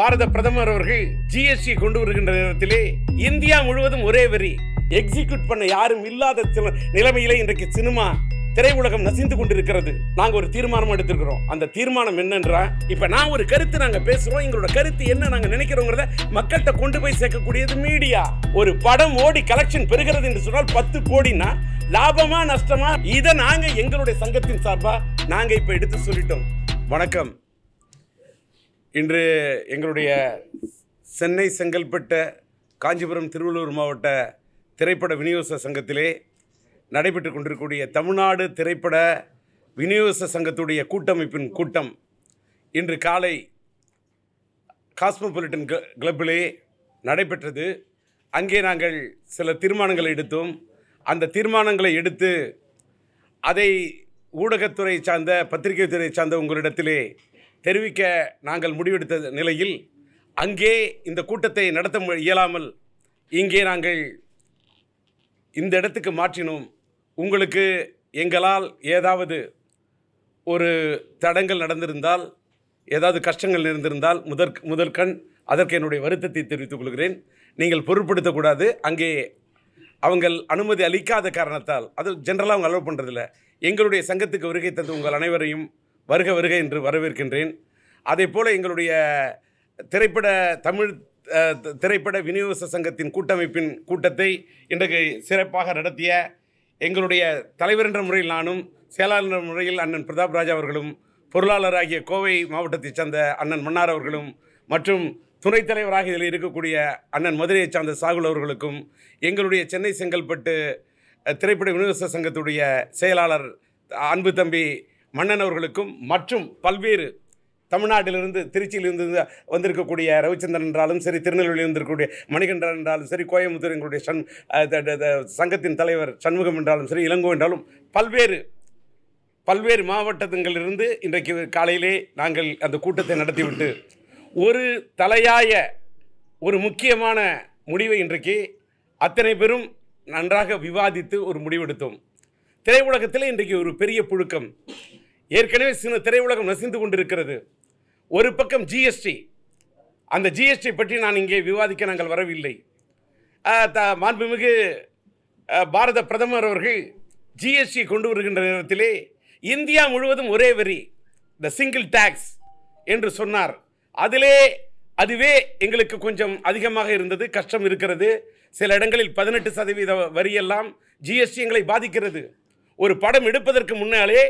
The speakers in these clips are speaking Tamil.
பாரத பிரதமர் அவர்கள் ஜிஎஸ்டி கொண்டு வருகின்ற நேரத்திலே இந்தியா முழுவதும் ஒரே வரி எக்ஸிக்யூட் பண்ண யாரும் இல்லாத நிலைமையிலே இன்றைக்கு சினிமா திரையுலகம் நசிந்து கொண்டிருக்கிறது நாங்க ஒரு தீர்மானம் எடுத்திருக்கிறோம் அந்த தீர்மானம் என்னன்றா இப்ப நான் ஒரு கருத்து நாங்க பேசுறோம் எங்களோட கருத்து என்ன நாங்க நினைக்கிறோங்கிறத மக்கள்கிட்ட கொண்டு போய் சேர்க்கக்கூடியது மீடியா ஒரு படம் ஓடி கலெக்ஷன் பெறுகிறது என்று சொன்னால் பத்து கோடினா லாபமா நஷ்டமா இதை நாங்க எங்களுடைய சங்கத்தின் சார்பா நாங்க இப்ப எடுத்து சொல்லிட்டோம் வணக்கம் இன்று எங்களுடைய சென்னை செங்கல்பட்ட காஞ்சிபுரம் திருவள்ளூர் மாவட்ட திரைப்பட விநியோக சங்கத்திலே நடைபெற்று கொண்டிருக்கக்கூடிய தமிழ்நாடு திரைப்பட விநியோக சங்கத்துடைய கூட்டமைப்பின் கூட்டம் இன்று காலை காஸ்மோபாலிட்டன் கிளப்பிலே நடைபெற்றது அங்கே நாங்கள் சில தீர்மானங்களை எடுத்தோம் அந்த தீர்மானங்களை எடுத்து அதை ஊடகத்துறை சார்ந்த பத்திரிகை துறை சார்ந்த உங்களிடத்திலே தெரிவிக்க நாங்கள் முடிவெடுத்த நிலையில் அங்கே இந்த கூட்டத்தை நடத்த இயலாமல் இங்கே நாங்கள் இந்த இடத்துக்கு மாற்றினோம் உங்களுக்கு எங்களால் ஏதாவது ஒரு தடங்கள் நடந்திருந்தால் ஏதாவது கஷ்டங்கள் இருந்திருந்தால் முதற் முதற்கண் அதற்கு என்னுடைய வருத்தத்தை தெரிவித்துக் கொள்கிறேன் நீங்கள் பொருட்படுத்தக்கூடாது அங்கே அவங்கள் அனுமதி அளிக்காத காரணத்தால் அது ஜென்ரலாக அவங்க அலோவ் பண்ணுறதில்ல எங்களுடைய சங்கத்துக்கு வருகை தந்து உங்கள் அனைவரையும் வருக வருக என்று வரவேற்கின்றேன் அதே போல் எங்களுடைய திரைப்பட தமிழ் திரைப்பட விநியோக சங்கத்தின் கூட்டமைப்பின் கூட்டத்தை இன்றைக்கு சிறப்பாக நடத்திய எங்களுடைய தலைவர் என்ற முறையில் நானும் செயலாளர் என்ற முறையில் அண்ணன் பிரதாப் ராஜா அவர்களும் பொருளாளராகிய கோவை மாவட்டத்தைச் சேர்ந்த அண்ணன் மன்னார் அவர்களும் மற்றும் துணைத் தலைவராக இதில் இருக்கக்கூடிய அண்ணன் மதுரையைச் சார்ந்த சாகுல் அவர்களுக்கும் எங்களுடைய சென்னை செங்கல்பட்டு திரைப்பட விநியோக சங்கத்துடைய செயலாளர் அன்பு தம்பி மன்னன் அவர்களுக்கும் மற்றும் பல்வேறு தமிழ்நாட்டிலிருந்து திருச்சியிலிருந்து வந்திருக்கக்கூடிய ரவிச்சந்திரன் என்றாலும் சரி திருநெல்வேலியில் இருந்திருக்கக்கூடிய மணிகண்டன் என்றாலும் சரி கோயம்புத்தூர் எங்களுடைய சண் சங்கத்தின் தலைவர் சண்முகம் என்றாலும் சரி இளங்கோ என்றாலும் பல்வேறு பல்வேறு மாவட்டங்களிலிருந்து இன்றைக்கு காலையிலே நாங்கள் அந்த கூட்டத்தை நடத்திவிட்டு ஒரு தலையாய ஒரு முக்கியமான முடிவை இன்றைக்கு அத்தனை பேரும் நன்றாக விவாதித்து ஒரு முடிவெடுத்தோம் திரையுலகத்தில் இன்றைக்கு ஒரு பெரிய புழுக்கம் ஏற்கனவே சில திரையுலகம் நசிந்து கொண்டிருக்கிறது ஒரு பக்கம் ஜிஎஸ்டி அந்த ஜிஎஸ்டி பற்றி நான் இங்கே விவாதிக்க நாங்கள் வரவில்லை த மாண்புமிகு பாரத பிரதமர் அவர்கள் ஜிஎஸ்டி கொண்டு வருகின்ற நேரத்திலே இந்தியா முழுவதும் ஒரே வரி த சிங்கிள் டேக்ஸ் என்று சொன்னார் அதிலே அதுவே எங்களுக்கு கொஞ்சம் அதிகமாக இருந்தது கஷ்டம் இருக்கிறது சில இடங்களில் பதினெட்டு சதவீத வரியெல்லாம் ஜிஎஸ்டி எங்களை பாதிக்கிறது ஒரு படம் எடுப்பதற்கு முன்னாலே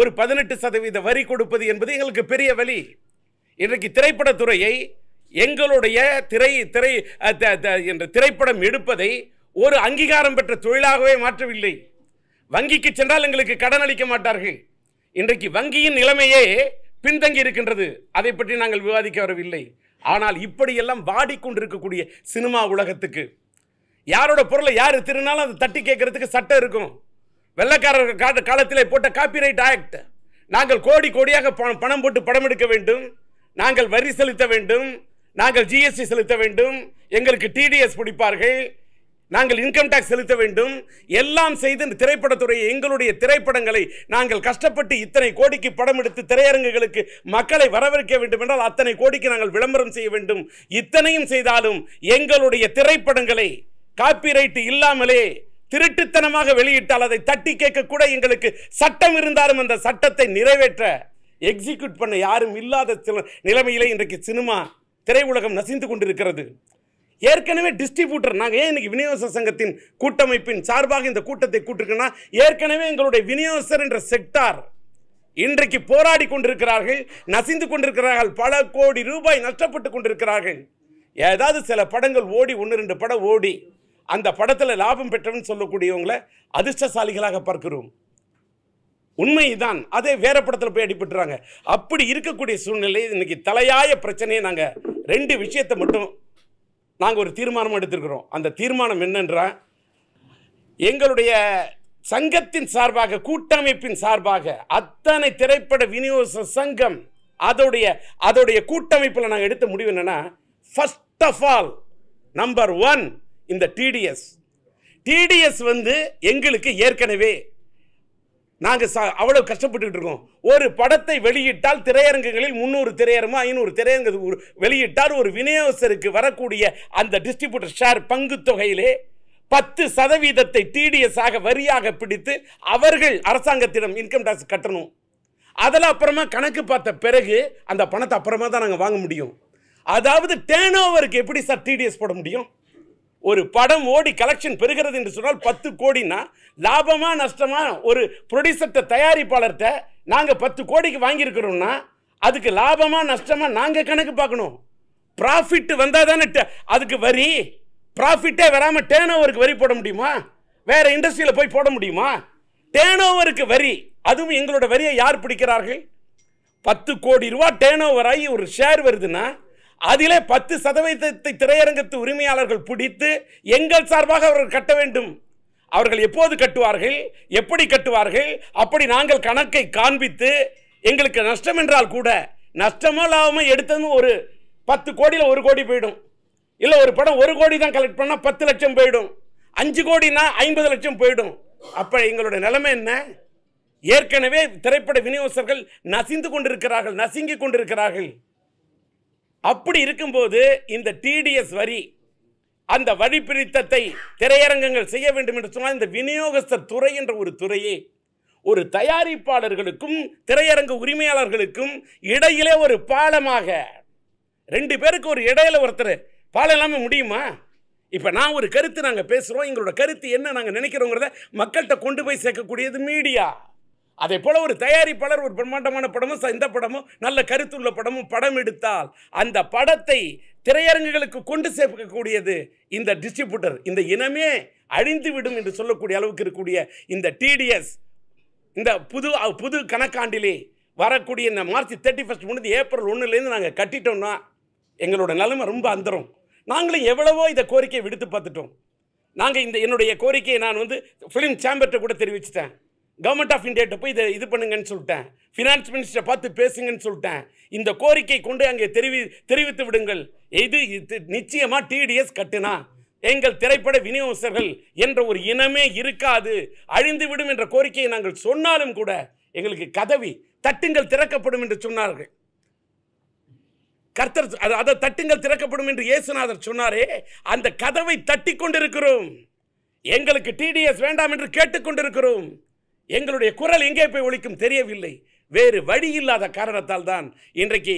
ஒரு பதினெட்டு சதவீத வரி கொடுப்பது என்பது எங்களுக்கு பெரிய வழி இன்றைக்கு திரைப்படத்துறையை எங்களுடைய திரை திரை என்ற திரைப்படம் எடுப்பதை ஒரு அங்கீகாரம் பெற்ற தொழிலாகவே மாற்றவில்லை வங்கிக்கு சென்றால் எங்களுக்கு கடன் அளிக்க மாட்டார்கள் இன்றைக்கு வங்கியின் நிலைமையே பின்தங்கி இருக்கின்றது அதை பற்றி நாங்கள் விவாதிக்க வரவில்லை ஆனால் இப்படியெல்லாம் வாடிக்கொண்டிருக்கக்கூடிய சினிமா உலகத்துக்கு யாரோட பொருளை யார் திருநாளும் அதை தட்டி கேட்கறதுக்கு சட்டம் இருக்கும் வெள்ளக்காரர்கள் காட்ட காலத்தில் போட்ட காப்பிரைட் ஆக்ட் நாங்கள் கோடி கோடியாக பணம் போட்டு படம் எடுக்க வேண்டும் நாங்கள் வரி செலுத்த வேண்டும் நாங்கள் ஜிஎஸ்டி செலுத்த வேண்டும் எங்களுக்கு டிடிஎஸ் பிடிப்பார்கள் நாங்கள் இன்கம் டேக்ஸ் செலுத்த வேண்டும் எல்லாம் செய்து இந்த திரைப்படத்துறை எங்களுடைய திரைப்படங்களை நாங்கள் கஷ்டப்பட்டு இத்தனை கோடிக்கு படம் எடுத்து திரையரங்குகளுக்கு மக்களை வரவேற்க வேண்டும் என்றால் அத்தனை கோடிக்கு நாங்கள் விளம்பரம் செய்ய வேண்டும் இத்தனையும் செய்தாலும் எங்களுடைய திரைப்படங்களை காப்பிரைட்டு இல்லாமலே திருட்டுத்தனமாக வெளியிட்டால் அதை தட்டி கேட்க கூட எங்களுக்கு சட்டம் இருந்தாலும் அந்த சட்டத்தை நிறைவேற்ற எக்ஸிக்யூட் பண்ண யாரும் இல்லாத சில நிலைமையிலே இன்றைக்கு சினிமா திரையுலகம் நசிந்து கொண்டிருக்கிறது ஏற்கனவே டிஸ்ட்ரிபியூட்டர் நாங்கள் ஏன் இன்றைக்கி விநியோக சங்கத்தின் கூட்டமைப்பின் சார்பாக இந்த கூட்டத்தை கூட்டிருக்கேன்னா ஏற்கனவே எங்களுடைய விநியோகஸ்தர் என்ற செக்டார் இன்றைக்கு போராடி கொண்டிருக்கிறார்கள் நசிந்து கொண்டிருக்கிறார்கள் பல கோடி ரூபாய் நஷ்டப்பட்டு கொண்டிருக்கிறார்கள் ஏதாவது சில படங்கள் ஓடி ஒன்று ரெண்டு படம் ஓடி அந்த படத்தில் லாபம் பெற்றவன் சொல்லக்கூடியவங்களை அதிர்ஷ்டசாலிகளாக பார்க்கிறோம் உண்மைதான் அதே வேற படத்தில் போய் அடிபட்டுறாங்க அப்படி இருக்கக்கூடிய சூழ்நிலை இன்னைக்கு தலையாய பிரச்சனையை நாங்கள் ரெண்டு விஷயத்தை மட்டும் நாங்கள் ஒரு தீர்மானம் எடுத்திருக்கிறோம் அந்த தீர்மானம் என்னன்றா எங்களுடைய சங்கத்தின் சார்பாக கூட்டமைப்பின் சார்பாக அத்தனை திரைப்பட விநியோக சங்கம் அதோடைய அதோடைய கூட்டமைப்பில் நாங்கள் எடுத்த முடிவு என்னென்னா first of all number one இந்த டிடிஎஸ் டிடிஎஸ் வந்து எங்களுக்கு ஏற்கனவே நாங்கள் சா அவ்வளோ கஷ்டப்பட்டுக்கிட்டு இருக்கோம் ஒரு படத்தை வெளியிட்டால் திரையரங்குகளில் முந்நூறு திரையரங்கு ஐநூறு திரையரங்கு வெளியிட்டால் ஒரு விநியோகஸ்தருக்கு வரக்கூடிய அந்த டிஸ்ட்ரிபியூட்டர் ஷேர் பங்கு தொகையிலே பத்து சதவீதத்தை டிடிஎஸ் ஆக வரியாக பிடித்து அவர்கள் அரசாங்கத்திடம் இன்கம் டேக்ஸ் கட்டணும் அதில் அப்புறமா கணக்கு பார்த்த பிறகு அந்த பணத்தை அப்புறமா தான் நாங்கள் வாங்க முடியும் அதாவது டேன் ஓவருக்கு எப்படி சார் டிடிஎஸ் போட முடியும் ஒரு படம் ஓடி கலெக்ஷன் பெறுகிறது என்று சொன்னால் பத்து கோடினா லாபமாக நஷ்டமாக ஒரு ப்ரொடியூசர்ட்ட தயாரிப்பாளர்கிட்ட நாங்கள் பத்து கோடிக்கு வாங்கியிருக்கிறோம்னா அதுக்கு லாபமாக நஷ்டமாக நாங்கள் கணக்கு பார்க்கணும் ப்ராஃபிட் வந்தால் தானே அதுக்கு வரி ப்ராஃபிட்டே வராமல் டேர்ன் ஓவருக்கு வரி போட முடியுமா வேறு இண்டஸ்ட்ரியில் போய் போட முடியுமா டேர்ன் ஓவருக்கு வரி அதுவும் எங்களோட வரியை யார் பிடிக்கிறார்கள் பத்து கோடி ரூபா டேர்ன் ஓவர் ஆகி ஒரு ஷேர் வருதுன்னா அதிலே பத்து சதவீதத்தை திரையரங்கத்து உரிமையாளர்கள் பிடித்து எங்கள் சார்பாக அவர்கள் கட்ட வேண்டும் அவர்கள் எப்போது கட்டுவார்கள் எப்படி கட்டுவார்கள் அப்படி நாங்கள் கணக்கை காண்பித்து எங்களுக்கு நஷ்டம் என்றால் கூட நஷ்டமோ லாபமோ எடுத்தது ஒரு பத்து கோடியில் ஒரு கோடி போயிடும் இல்லை ஒரு படம் ஒரு கோடி தான் கலெக்ட் பண்ணால் பத்து லட்சம் போயிடும் அஞ்சு கோடினா ஐம்பது லட்சம் போயிடும் அப்போ எங்களுடைய நிலைமை என்ன ஏற்கனவே திரைப்பட விநியோகர்கள் நசிந்து கொண்டிருக்கிறார்கள் நசுங்கி கொண்டிருக்கிறார்கள் அப்படி இருக்கும்போது இந்த டிடிஎஸ் வரி அந்த வழிப்பிரித்தத்தை திரையரங்கங்கள் செய்ய வேண்டும் என்று சொன்னால் இந்த விநியோகஸ்தர் துறை என்ற ஒரு துறையை ஒரு தயாரிப்பாளர்களுக்கும் திரையரங்கு உரிமையாளர்களுக்கும் இடையிலே ஒரு பாலமாக ரெண்டு பேருக்கு ஒரு இடையில ஒருத்தர் பாலம் இல்லாமல் முடியுமா இப்போ நான் ஒரு கருத்து நாங்கள் பேசுகிறோம் எங்களோட கருத்து என்ன நாங்கள் நினைக்கிறோங்கிறத மக்கள்கிட்ட கொண்டு போய் சேர்க்கக்கூடியது மீடியா அதே போல் ஒரு தயாரிப்பாளர் ஒரு பிரம்மாண்டமான படமும் இந்த படமும் நல்ல கருத்துள்ள படமும் படம் எடுத்தால் அந்த படத்தை திரையரங்குகளுக்கு கொண்டு சேர்க்கக்கூடியது இந்த டிஸ்ட்ரிபியூட்டர் இந்த இனமே அழிந்து விடும் என்று சொல்லக்கூடிய அளவுக்கு இருக்கக்கூடிய இந்த டிடிஎஸ் இந்த புது புது கணக்காண்டிலே வரக்கூடிய இந்த மார்ச் தேர்ட்டி ஃபஸ்ட் முடிந்து ஏப்ரல் ஒன்றுலேருந்து நாங்கள் கட்டிட்டோம்னா எங்களோட நிலைமை ரொம்ப அந்தரும் நாங்களும் எவ்வளவோ இந்த கோரிக்கையை விடுத்து பார்த்துட்டோம் நாங்கள் இந்த என்னுடைய கோரிக்கையை நான் வந்து ஃபிலிம் சேம்பர்கிட்ட கூட தெரிவிச்சிட்டேன் கவர்மெண்ட் ஆஃப் இந்தியாட்ட போய் இதை இது பண்ணுங்கன்னு சொல்லிட்டேன் ஃபினான்ஸ் மினிஸ்டரை பார்த்து பேசுங்கன்னு சொல்லிட்டேன் இந்த கோரிக்கை கொண்டு அங்கே தெரிவி தெரிவித்து விடுங்கள் இது நிச்சயமாக டிடிஎஸ் கட்டுனா எங்கள் திரைப்பட விநியோகஸ்தர்கள் என்ற ஒரு இனமே இருக்காது அழிந்துவிடும் என்ற கோரிக்கையை நாங்கள் சொன்னாலும் கூட எங்களுக்கு கதவி தட்டுங்கள் திறக்கப்படும் என்று சொன்னார்கள் கர்த்தர் அதை தட்டுங்கள் திறக்கப்படும் என்று இயேசுநாதர் சொன்னாரே அந்த கதவை தட்டி கொண்டிருக்கிறோம் எங்களுக்கு டிடிஎஸ் வேண்டாம் என்று கேட்டுக்கொண்டிருக்கிறோம் எங்களுடைய குரல் எங்கே போய் ஒழிக்கும் தெரியவில்லை வேறு வழி இல்லாத காரணத்தால் தான் இன்றைக்கு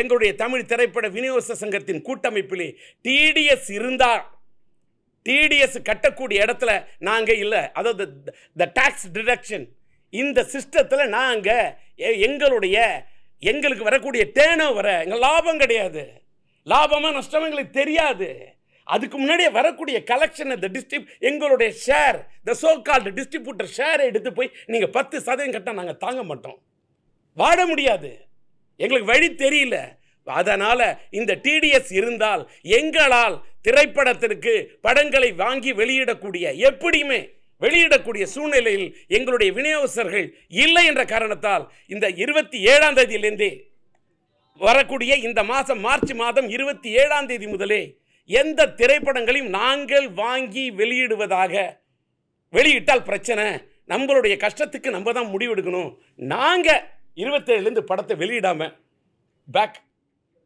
எங்களுடைய தமிழ் திரைப்பட விநியோக சங்கத்தின் கூட்டமைப்பிலே டிடிஎஸ் இருந்தால் டிடிஎஸ் கட்டக்கூடிய இடத்துல நாங்கள் இல்லை அதாவது த டேக்ஸ் டிடக்ஷன் இந்த சிஸ்டத்தில் நாங்கள் எங்களுடைய எங்களுக்கு வரக்கூடிய டேர்ன் ஓவரை எங்கள் லாபம் கிடையாது லாபமாக நஷ்டம் எங்களுக்கு தெரியாது அதுக்கு முன்னாடியே வரக்கூடிய கலெக்ஷன் இந்த டிஸ்ட்ரிப் எங்களுடைய ஷேர் இந்த சோ கால்டு டிஸ்ட்ரிபியூட்டர் ஷேரை எடுத்து போய் நீங்கள் பத்து சதவீதம் கட்டால் நாங்கள் தாங்க மாட்டோம் வாட முடியாது எங்களுக்கு வழி தெரியல அதனால் இந்த டிடிஎஸ் இருந்தால் எங்களால் திரைப்படத்திற்கு படங்களை வாங்கி வெளியிடக்கூடிய எப்படியுமே வெளியிடக்கூடிய சூழ்நிலையில் எங்களுடைய விநியோகஸ்தர்கள் இல்லை என்ற காரணத்தால் இந்த இருபத்தி ஏழாம் தேதியிலேருந்தே வரக்கூடிய இந்த மாதம் மார்ச் மாதம் இருபத்தி ஏழாம் தேதி முதலே எந்த திரைப்படங்களையும் நாங்கள் வாங்கி வெளியிடுவதாக வெளியிட்டால் பிரச்சனை நம்மளுடைய கஷ்டத்துக்கு நம்ம தான் முடிவெடுக்கணும் நாங்கள் இருபத்தேழுலேருந்து படத்தை வெளியிடாமல் பேக்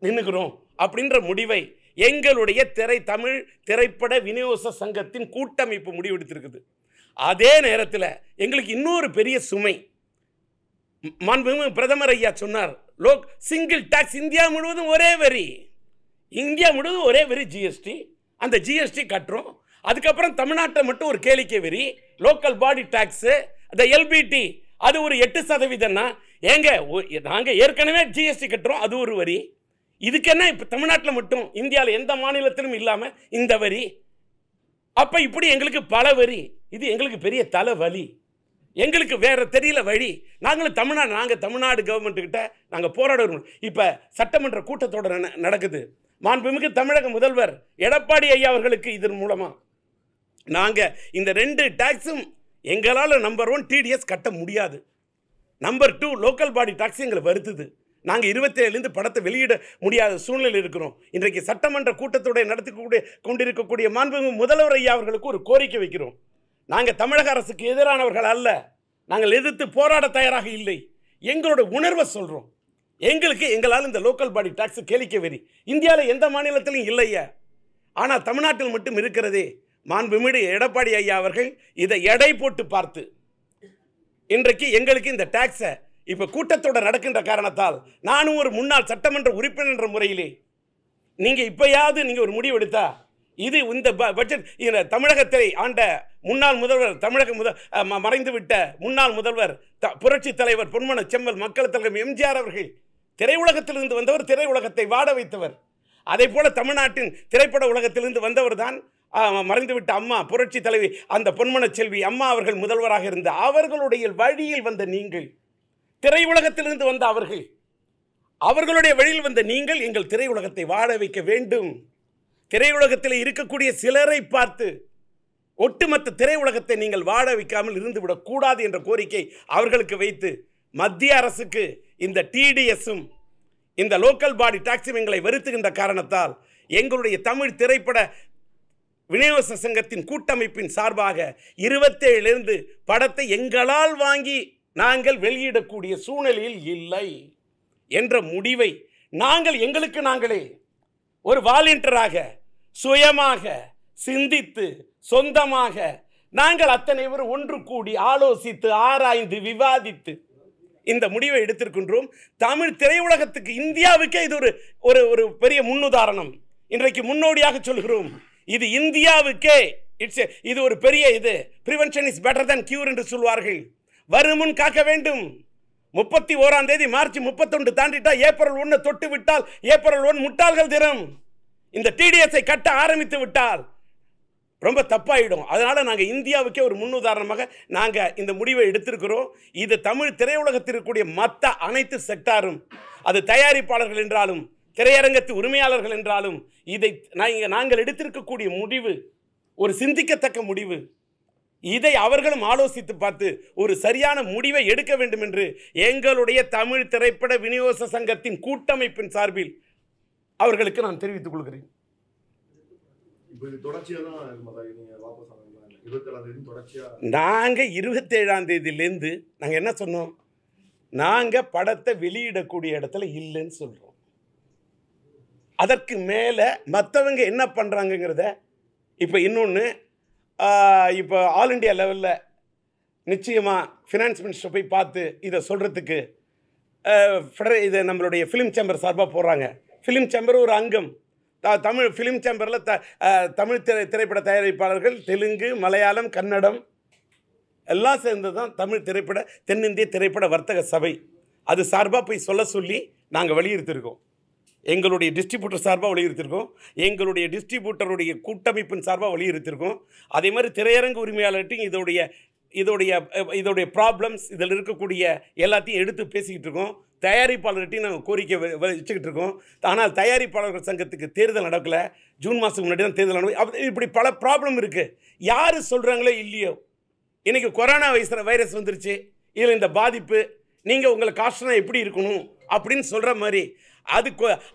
நின்றுக்கிறோம் அப்படின்ற முடிவை எங்களுடைய திரை தமிழ் திரைப்பட விநியோக சங்கத்தின் கூட்டமைப்பு முடிவெடுத்திருக்குது அதே நேரத்தில் எங்களுக்கு இன்னொரு பெரிய சுமை மாண்புமிகு பிரதமர் ஐயா சொன்னார் லோக் சிங்கிள் டாக்ஸ் இந்தியா முழுவதும் ஒரே வரி இந்தியா முழுவதும் ஒரே வெறி ஜிஎஸ்டி அந்த ஜிஎஸ்டி கட்டுறோம் அதுக்கப்புறம் தமிழ்நாட்டை மட்டும் ஒரு கேளிக்கை வெறி லோக்கல் பாடி டேக்ஸு அந்த எல்பிடி அது ஒரு எட்டு சதவீதம்னா ஏங்க நாங்கள் ஏற்கனவே ஜிஎஸ்டி கட்டுறோம் அது ஒரு வரி இதுக்கு என்ன இப்போ தமிழ்நாட்டில் மட்டும் இந்தியாவில் எந்த மாநிலத்திலும் இல்லாமல் இந்த வரி அப்போ இப்படி எங்களுக்கு பல வரி இது எங்களுக்கு பெரிய தலைவலி எங்களுக்கு வேறு தெரியல வழி நாங்களும் தமிழ்நாடு நாங்கள் தமிழ்நாடு கவர்மெண்ட்டுக்கிட்ட நாங்கள் போராட இப்போ சட்டமன்ற கூட்டத்தொடர் நடக்குது மாண்புமிகு தமிழக முதல்வர் எடப்பாடி ஐயா அவர்களுக்கு இதன் மூலமாக நாங்கள் இந்த ரெண்டு டேக்ஸும் எங்களால் நம்பர் ஒன் டிடிஎஸ் கட்ட முடியாது number two local body tax எங்களை வருத்துது நாங்கள் இருபத்தேழுலேருந்து படத்தை வெளியிட முடியாத சூழ்நிலை இருக்கிறோம் இன்றைக்கு சட்டமன்ற கூட்டத்துடைய நடத்திக்கூடிய கொண்டிருக்கக்கூடிய மாண்புமிகு முதல்வர் ஐயா அவர்களுக்கு ஒரு கோரிக்கை வைக்கிறோம் நாங்கள் தமிழக அரசுக்கு எதிரானவர்கள் அல்ல நாங்கள் எதிர்த்து போராட தயாராக இல்லை எங்களோட உணர்வை சொல்கிறோம் எங்களுக்கு எங்களால் இந்த லோக்கல் பாடி டாக்ஸ் கேளிக்க வெறி இந்தியாவில் எந்த மாநிலத்திலும் இல்லையா ஆனால் தமிழ்நாட்டில் மட்டும் இருக்கிறதே மாண்புமிடு எடப்பாடி ஐயா அவர்கள் இதை எடை போட்டு பார்த்து இன்றைக்கு எங்களுக்கு இந்த டாக்ஸை இப்போ கூட்டத்தோடு நடக்கின்ற காரணத்தால் நானும் ஒரு முன்னாள் சட்டமன்ற உறுப்பினர் என்ற முறையிலே நீங்கள் இப்போயாவது நீங்கள் ஒரு முடிவு எடுத்தா இது இந்த பட்ஜெட் இந்த தமிழகத்தை ஆண்ட முன்னாள் முதல்வர் தமிழக முத மறைந்துவிட்ட முன்னாள் முதல்வர் த தலைவர் பொன்மன செம்மல் மக்கள் தலைவர் எம்ஜிஆர் அவர்கள் திரையுலகத்திலிருந்து வந்தவர் திரையுலகத்தை வாட வைத்தவர் அதே போல தமிழ்நாட்டின் திரைப்பட உலகத்திலிருந்து வந்தவர் தான் மறைந்துவிட்ட அம்மா புரட்சி தலைவி அந்த பொன்மனச் செல்வி அம்மா அவர்கள் முதல்வராக இருந்த அவர்களுடைய வழியில் வந்த நீங்கள் திரையுலகத்திலிருந்து வந்த அவர்கள் அவர்களுடைய வழியில் வந்த நீங்கள் எங்கள் திரையுலகத்தை வாட வைக்க வேண்டும் திரையுலகத்தில் இருக்கக்கூடிய சிலரை பார்த்து ஒட்டுமொத்த திரையுலகத்தை நீங்கள் வாட வைக்காமல் இருந்துவிடக்கூடாது என்ற கோரிக்கை அவர்களுக்கு வைத்து மத்திய அரசுக்கு இந்த டிடிஎஸும் இந்த லோக்கல் பாடி டாக்ஸும் எங்களை வெறுத்துகின்ற காரணத்தால் எங்களுடைய தமிழ் திரைப்பட விநியோக சங்கத்தின் கூட்டமைப்பின் சார்பாக இருபத்தேழுலேருந்து படத்தை எங்களால் வாங்கி நாங்கள் வெளியிடக்கூடிய சூழ்நிலையில் இல்லை என்ற முடிவை நாங்கள் எங்களுக்கு நாங்களே ஒரு வாலண்டியராக சுயமாக சிந்தித்து சொந்தமாக நாங்கள் அத்தனை பேரும் ஒன்று கூடி ஆலோசித்து ஆராய்ந்து விவாதித்து இந்த முடிவை எடுத்திருக்கின்றோம் தமிழ் திரையுலகத்துக்கு இந்தியாவுக்கே இது ஒரு ஒரு ஒரு பெரிய முன்னுதாரணம் இன்றைக்கு முன்னோடியாக சொல்கிறோம் இது இந்தியாவுக்கே இட்ஸ் இது ஒரு பெரிய இது prevention is better than cure என்று சொல்வார்கள் வருமுன் காக்க வேண்டும் முப்பத்தி ஓராம் தேதி மார்ச் முப்பத்தொன்று தாண்டிட்டால் ஏப்ரல் ஒன்று தொட்டு விட்டால் ஏப்ரல் ஒன் முட்டாள்கள் தினம் இந்த டிடிஎஸ்ஐ கட்ட ஆரம்பித்து விட்டால் ரொம்ப தப்பாயிடும் அதனால் நாங்கள் இந்தியாவுக்கே ஒரு முன்னுதாரணமாக நாங்கள் இந்த முடிவை எடுத்திருக்கிறோம் இது தமிழ் திரையுலகத்தில் இருக்கக்கூடிய மற்ற அனைத்து செக்டாரும் அது தயாரிப்பாளர்கள் என்றாலும் திரையரங்கத்து உரிமையாளர்கள் என்றாலும் இதை நாங்கள் எடுத்திருக்கக்கூடிய முடிவு ஒரு சிந்திக்கத்தக்க முடிவு இதை அவர்களும் ஆலோசித்து பார்த்து ஒரு சரியான முடிவை எடுக்க வேண்டும் என்று எங்களுடைய தமிழ் திரைப்பட விநியோக சங்கத்தின் கூட்டமைப்பின் சார்பில் அவர்களுக்கு நான் தெரிவித்துக் கொள்கிறேன் நாங்கள் இருபத்தேழாம் தேதியிலேருந்து நாங்கள் என்ன சொன்னோம் நாங்கள் படத்தை வெளியிடக்கூடிய இடத்துல இல்லைன்னு சொல்கிறோம் அதற்கு மேலே மற்றவங்க என்ன பண்ணுறாங்கங்கிறத இப்போ இன்னொன்று இப்போ ஆல் இண்டியா லெவலில் நிச்சயமாக ஃபினான்ஸ் மினிஸ்டர் போய் பார்த்து இதை சொல்கிறதுக்கு இதை நம்மளுடைய ஃபிலிம் சேம்பர் சார்பாக போடுறாங்க ஃபிலிம் சேம்பர் ஒரு அங்கம் தமிழ் ஃபிலிம் சேம்பரில் த தமிழ் திரை திரைப்பட தயாரிப்பாளர்கள் தெலுங்கு மலையாளம் கன்னடம் எல்லாம் சேர்ந்து தான் தமிழ் திரைப்பட தென்னிந்திய திரைப்பட வர்த்தக சபை அது சார்பாக போய் சொல்ல சொல்லி நாங்கள் வலியுறுத்திருக்கோம் எங்களுடைய டிஸ்ட்ரிபியூட்டர் சார்பாக வலியுறுத்திருக்கோம் எங்களுடைய டிஸ்ட்ரிபியூட்டருடைய கூட்டமைப்பின் சார்பாக வலியுறுத்திருக்கோம் அதே மாதிரி திரையரங்கு உரிமையாளர்கிட்டையும் இதோடைய இதோடைய இதோடைய ப்ராப்ளம்ஸ் இதில் இருக்கக்கூடிய எல்லாத்தையும் எடுத்து பேசிக்கிட்டு இருக்கோம் தயாரிப்பாளர்கிட்டையும் நாங்கள் கோரிக்கை வச்சுக்கிட்டு இருக்கோம் ஆனால் தயாரிப்பாளர்கள் சங்கத்துக்கு தேர்தல் நடக்கலை ஜூன் மாதத்துக்கு முன்னாடி தான் தேர்தல் நடக்கும் இப்படி பல ப்ராப்ளம் இருக்குது யார் சொல்கிறாங்களோ இல்லையோ இன்றைக்கி கொரோனா வைஸ் வைரஸ் வந்துருச்சு இதில் இந்த பாதிப்பு நீங்கள் உங்களை காஷ்டனாக எப்படி இருக்கணும் அப்படின்னு சொல்கிற மாதிரி அது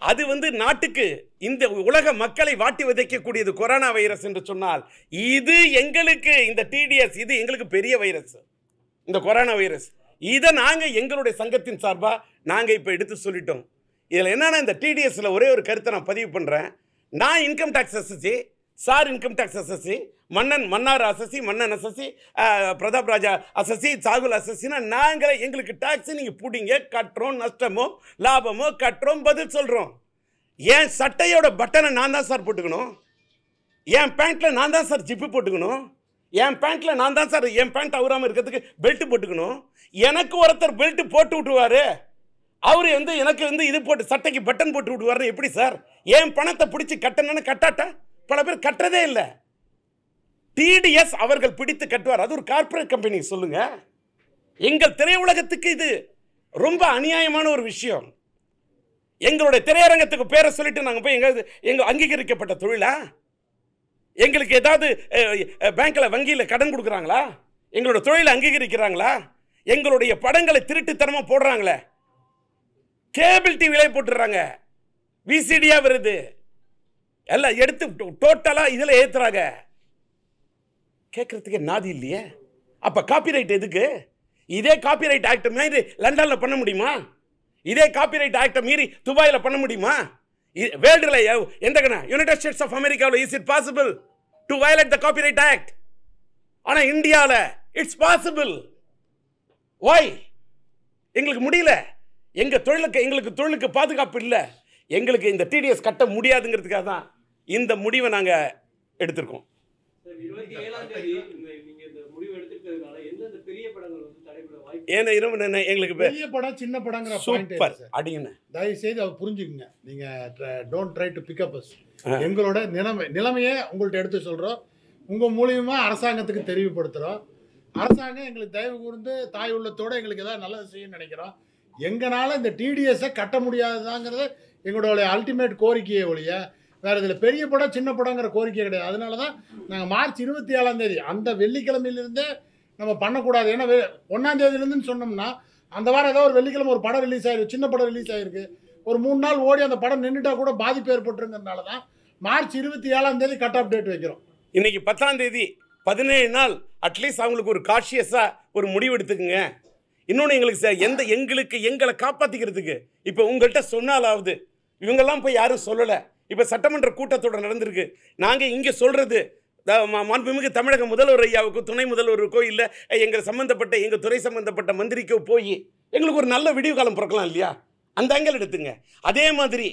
அது வந்து நாட்டுக்கு இந்த உலக மக்களை வாட்டி விதைக்கக்கூடியது கொரோனா வைரஸ் என்று சொன்னால் இது எங்களுக்கு இந்த டிடிஎஸ் இது எங்களுக்கு பெரிய வைரஸ் இந்த கொரோனா வைரஸ் இதை நாங்கள் எங்களுடைய சங்கத்தின் சார்பாக நாங்கள் இப்போ எடுத்து சொல்லிட்டோம் இதில் என்னென்னா இந்த டிடிஎஸில் ஒரே ஒரு கருத்தை நான் பதிவு பண்ணுறேன் நான் income tax SSC sir income tax SSC மன்னன் மன்னார் அசசி மன்னன் அசசி பிரதாப் ராஜா அசசி சாகுல் அசசினா நாங்களே எங்களுக்கு டேக்ஸ் நீங்கள் பிடிங்க கட்டுறோம் நஷ்டமோ லாபமோ கட்டுறோம் பதில் சொல்கிறோம் என் சட்டையோட பட்டனை நான் தான் சார் போட்டுக்கணும் என் பேண்ட்டில் நான் தான் சார் ஜிப்பு போட்டுக்கணும் என் பேண்ட்டில் நான் தான் சார் என் பேண்ட் அவராம இருக்கிறதுக்கு பெல்ட்டு போட்டுக்கணும் எனக்கு ஒருத்தர் பெல்ட்டு போட்டு விட்டுவார் அவர் வந்து எனக்கு வந்து இது போட்டு சட்டைக்கு பட்டன் போட்டு விட்டுவார்னு எப்படி சார் என் பணத்தை பிடிச்சி கட்டணும்னு கட்டாட்டா பல பேர் கட்டுறதே இல்லை டிடிஎஸ் அவர்கள் பிடித்து கட்டுவார் அது ஒரு கார்பரேட் கம்பெனி சொல்லுங்க எங்கள் திரையுலகத்துக்கு இது ரொம்ப அநியாயமான ஒரு விஷயம் எங்களுடைய திரையரங்கத்துக்கு பேரை சொல்லிட்டு நாங்கள் போய் எங்கள் எங்கள் அங்கீகரிக்கப்பட்ட தொழிலா எங்களுக்கு ஏதாவது பேங்க்கில் வங்கியில் கடன் கொடுக்குறாங்களா எங்களோட தொழிலை அங்கீகரிக்கிறாங்களா எங்களுடைய படங்களை திருட்டுத்தனமாக போடுறாங்களே கேபிள் டிவிலே போட்டுடுறாங்க விசிடியாக வருது எல்லாம் எடுத்து டோட்டலாக இதில் ஏற்றுறாங்க கேட்குறதுக்கே நாதி இல்லையே அப்போ காப்பிரைட் எதுக்கு இதே காப்பிரைட் ஆக்டை மாதிரி லண்டனில் பண்ண முடியுமா இதே காப்பிரைட் ஆக்டை மீறி துபாயில் பண்ண முடியுமா வேர்ல்டில் எந்தக்கண்ணா யுனைடெட் ஸ்டேட்ஸ் ஆஃப் அமெரிக்காவில் is it possible to violate the copyright act ஆனால் இந்தியாவில் இட்ஸ் பாசிபிள் வாய் எங்களுக்கு முடியல எங்கள் தொழிலுக்கு எங்களுக்கு தொழிலுக்கு பாதுகாப்பு இல்லை எங்களுக்கு இந்த டிடிஎஸ் கட்ட முடியாதுங்கிறதுக்காக தான் இந்த முடிவை நாங்கள் எடுத்திருக்கோம் ஏன்னா இரவு என்ன எங்களுக்கு பெரிய படம் சின்ன படங்கிற சூப்பர் அடிங்கண்ணே தயவு செய்து அவர் புரிஞ்சுக்குங்க நீங்கள் don't try to pick up us எங்களோட நிலைமை நிலைமையை உங்கள்கிட்ட எடுத்து சொல்கிறோம் உங்கள் மூலியமாக அரசாங்கத்துக்கு தெரிவுபடுத்துகிறோம் அரசாங்கம் எங்களுக்கு தயவு கூர்ந்து தாய் உள்ளத்தோடு எங்களுக்கு ஏதாவது நல்லது செய்யணும்னு நினைக்கிறோம் எங்களால் இந்த டிடிஎஸை கட்ட முடியாதுதாங்கிறது எங்களோட அல்டிமேட் கோரிக்கையை ஒழிய வேறு இதில் பெரிய படம் சின்ன படங்கிற கோரிக்கை கிடையாது அதனால தான் நாங்கள் மார்ச் இருபத்தி ஏழாம் தேதி அந்த வெள்ளிக்கிழமையிலிருந்தே நம்ம பண்ணக்கூடாது ஏன்னா ஒன்றாம் சொன்னோம்னா அந்த வாரம் ஏதாவது ஒரு வெள்ளிக்கிழமை ஒரு படம் ரிலீஸ் ஆகிருக்கு சின்ன படம் ரிலீஸ் ஆகிருக்கு ஒரு மூணு நாள் ஓடி அந்த படம் நின்றுட்டா கூட பாதிப்பு ஏற்பட்டுருங்கிறதுனால தான் மார்ச் இருபத்தி ஏழாம் தேதி கட் ஆஃப் டேட் வைக்கிறோம் இன்னைக்கு பத்தாம் தேதி பதினேழு நாள் அட்லீஸ்ட் அவங்களுக்கு ஒரு காஷியஸாக ஒரு முடிவு எடுத்துக்குங்க இன்னொன்று எங்களுக்கு எந்த எங்களுக்கு எங்களை காப்பாற்றிக்கிறதுக்கு இப்போ உங்கள்கிட்ட சொன்னாலாவது இவங்கெல்லாம் போய் யாரும் சொல்லலை இப்போ சட்டமன்ற கூட்டத்தோடு நடந்திருக்கு நாங்கள் இங்கே சொல்கிறது மாண்புமிகு தமிழக முதல்வர் ஐயாவுக்கு துணை முதல்வருக்கோ இல்லை எங்கள் சம்மந்தப்பட்ட எங்கள் துறை சம்மந்தப்பட்ட மந்திரிக்கோ போய் எங்களுக்கு ஒரு நல்ல விடிவு காலம் பிறக்கலாம் இல்லையா அந்த ஆங்கிள் எடுத்துங்க அதே மாதிரி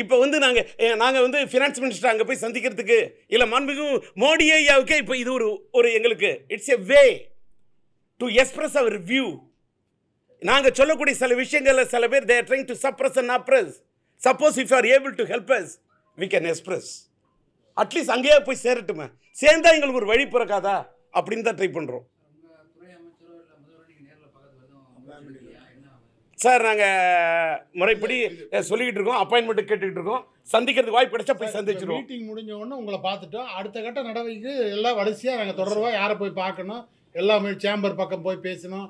இப்போ வந்து நாங்கள் நாங்கள் வந்து ஃபினான்ஸ் மினிஸ்டர் அங்கே போய் சந்திக்கிறதுக்கு இல்லை மாண்புமிகு மோடி ஐயாவுக்கே இப்போ இது ஒரு ஒரு எங்களுக்கு it's a way to express our view நாங்கள் சொல்லக்கூடிய சில விஷயங்களில் சில பேர் they're trying to suppress and oppress suppose if are able to help us we can express at least அங்கேயே போய் சேரட்டுமே சேர்ந்தா எங்களுக்கு ஒரு வழி பிறக்காதா அப்படின்னு தான் ட்ரை பண்ணுறோம் சார் நாங்கள் முறைப்படி சொல்லிக்கிட்டு இருக்கோம் அப்பாயின்மெண்ட் கேட்டுக்கிட்டு இருக்கோம் சந்திக்கிறதுக்கு வாய்ப்பு கிடைச்சா போய் சந்திச்சிருவோம் மீட்டிங் முடிஞ்ச உடனே உங்களை பார்த்துட்டோம் அடுத்த கட்ட நடவடிக்கை எல்லாம் வரிசையாக நாங்கள் தொடர்வாக யாரை போய் பார்க்கணும் எல்லாமே சேம்பர் பக்கம் போய் பேசணும்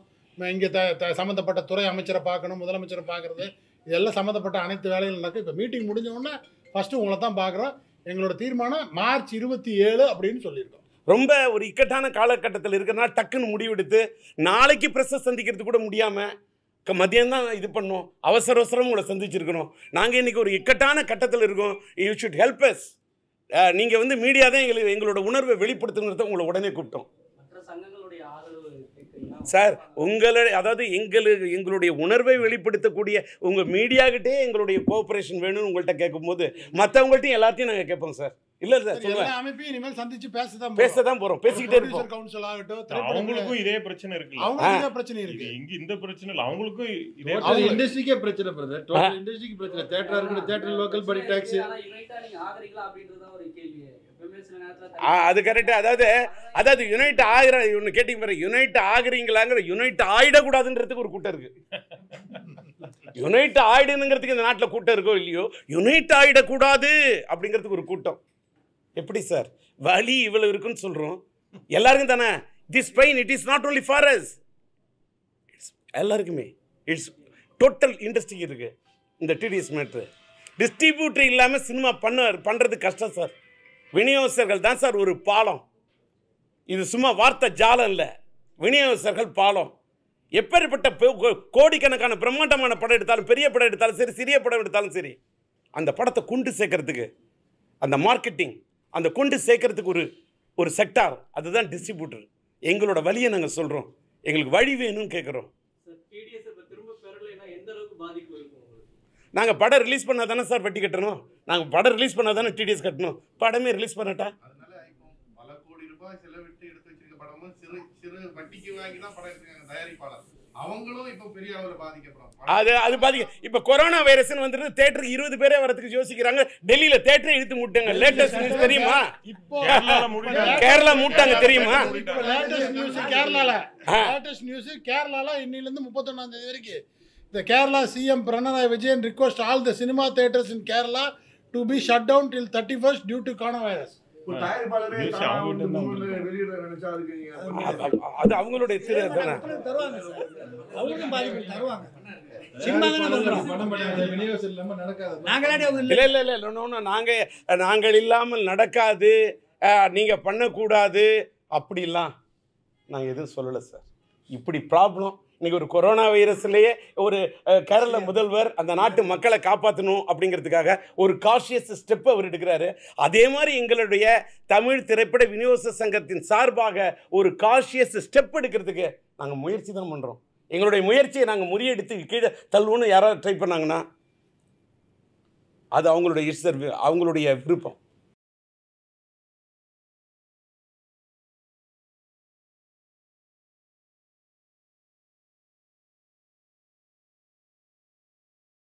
இங்கே த சம்மந்தப்பட்ட துறை அமைச்சரை பார்க்கணும் முதலமைச்சரை பார்க்குறது இதெல்லாம் சம்மந்தப்பட்ட அனைத்து வேலைகளும் நடக்கும் இப்போ மீட்டிங் முடிஞ்ச உடனே ஃபஸ்ட்டு உங்களை தான் பார்க்குறோம் எங்களோட தீர்மானம் மார்ச் இருபத்தி ஏழு அப்படின்னு சொல்லியிருக்கோம் ரொம்ப ஒரு இக்கட்டான காலகட்டத்தில் இருக்கிறனால டக்குன்னு முடிவெடுத்து நாளைக்கு ப்ரெஸ்ஸை சந்திக்கிறது கூட முடியாமல் மதியம் தான் இது பண்ணோம் அவசர அவசரம் உங்களை சந்திச்சிருக்கணும் நாங்கள் இன்றைக்கி ஒரு இக்கட்டான கட்டத்தில் இருக்கோம் யூ ஷுட் ஹெல்ப் எஸ் நீங்கள் வந்து மீடியா தான் எங்களுக்கு எங்களோட உணர்வை வெளிப்படுத்துங்கிறத உங்களை உடனே கூப்பிட்டோம் சார் உங்களுடைய அதாவது எங்களுக்கு எங்களுடைய உணர்வை வெளிப்படுத்தக்கூடிய உங்கள் மீடியாகிட்டே எங்களுடைய கோஆப்ரேஷன் வேணும்னு உங்கள்கிட்ட கேட்கும்போது மற்றவங்கள்ட்டையும் எல்லாத்தையும் நாங்கள் கேட்போம் சார் இல்ல சார் எல்லா அமைப்பையும் இனிமேல் சந்திச்சு பேசதான் பேசதான் போறோம் பேசிக்கிட்டே இருப்போம் கவுன்சில் ஆகட்டும் அவங்களுக்கும் இதே பிரச்சனை இருக்கு அவங்களுக்கு பிரச்சனை இருக்கு இங்க இந்த பிரச்சனை இல்ல அவங்களுக்கும் இதே இண்டஸ்ட்ரிக்கே பிரச்சனை பிரதர் டோட்டல் இண்டஸ்ட்ரிக்கு பிரச்சனை தியேட்டர் இருக்கு தேட்டர் லோக்கல் படி டாக்ஸ் ஆகிறீங்களா அப்படின்றத ஒரு கேள்வி அது கரெக்டு அதாவது அதாவது யுனைட் ஆகிற ஒன்று கேட்டிங்க யுனைட் ஆகுறீங்களாங்கிற யுனைட் ஆகிடக்கூடாதுன்றதுக்கு ஒரு கூட்டம் இருக்குது யுனைட் ஆகிடுங்கிறதுக்கு இந்த நாட்டில் கூட்டம் இருக்கோ இல்லையோ யுனைட் ஆகிடக்கூடாது அப்படிங்கிறதுக்கு ஒரு கூட்டம் எப்படி சார் வலி இவ்வளோ இருக்குன்னு சொல்கிறோம் எல்லாருக்கும் தானே this pain it is not only for us எல்லாருக்குமே இட்ஸ் டோட்டல் இண்டஸ்ட்ரி இருக்குது இந்த டிடிஎஸ் மேட்ரு டிஸ்ட்ரிபியூட்டர் இல்லாமல் சினிமா பண்ண பண்ணுறது கஷ்டம் சார் விநியோகஸ்தர்கள் தான் சார் ஒரு பாலம் இது சும்மா வார்த்தை ஜாலம் இல்லை விநியோகஸ்தர்கள் பாலம் எப்பேற்பட்ட கோடிக்கணக்கான பிரம்மாண்டமான படம் எடுத்தாலும் பெரிய படம் எடுத்தாலும் சரி சிறிய படம் எடுத்தாலும் சரி அந்த படத்தை குண்டு சேர்க்கறதுக்கு அந்த மார்க்கெட்டிங் அந்த குண்டு சேர்க்கறதுக்கு ஒரு ஒரு செக்டார் அதுதான் டிஸ்ட்ரிபியூட்டர் எங்களோட வழியை நாங்கள் சொல்கிறோம் எங்களுக்கு வழி வேணும்னு கேட்குறோம் நாங்கள் படம் ரிலீஸ் பண்ணால் தானே சார் வட்டி கட்டணும் நாங்கள் படம் ரிலீஸ் பண்ணால் தானே டிடிஎஸ் கட்டணும் படமே ரிலீஸ் பண்ணட்டா அது அது பாதிக்க இப்போ கொரோனா இருபது பேரே யோசிக்கிறாங்க இழுத்து லேட்டஸ்ட் நியூஸ் தெரியுமா கேரளா மூட்டாங்க தெரியுமா லேட்டஸ்ட் லேட்டஸ்ட் முப்பத்தொன்னாம் தேதி வரைக்கும் The Kerala CM Pranay Vijayan requests all the cinema theatres in Kerala to be shut down till 31st due to coronavirus. அது அவங்களுடைய நாங்க நாங்கள் இல்லாமல் நடக்காது நீங்க பண்ணக்கூடாது அப்படிலாம் நாங்கள் எதுவும் சொல்லலை சார் இப்படி ப்ராப்ளம் இன்னைக்கு ஒரு கொரோனா வைரஸ்லேயே ஒரு கேரள முதல்வர் அந்த நாட்டு மக்களை காப்பாற்றணும் அப்படிங்கிறதுக்காக ஒரு காஷியஸ் ஸ்டெப் அவர் எடுக்கிறாரு அதே மாதிரி எங்களுடைய தமிழ் திரைப்பட விநியோக சங்கத்தின் சார்பாக ஒரு காஷியஸ் ஸ்டெப் எடுக்கிறதுக்கு நாங்கள் முயற்சி தான் பண்ணுறோம் எங்களுடைய முயற்சியை நாங்கள் முறியடித்து கீழே தள்ளுவோன்னு யாராவது ட்ரை பண்ணாங்கன்னா அது அவங்களுடைய அவங்களுடைய விருப்பம்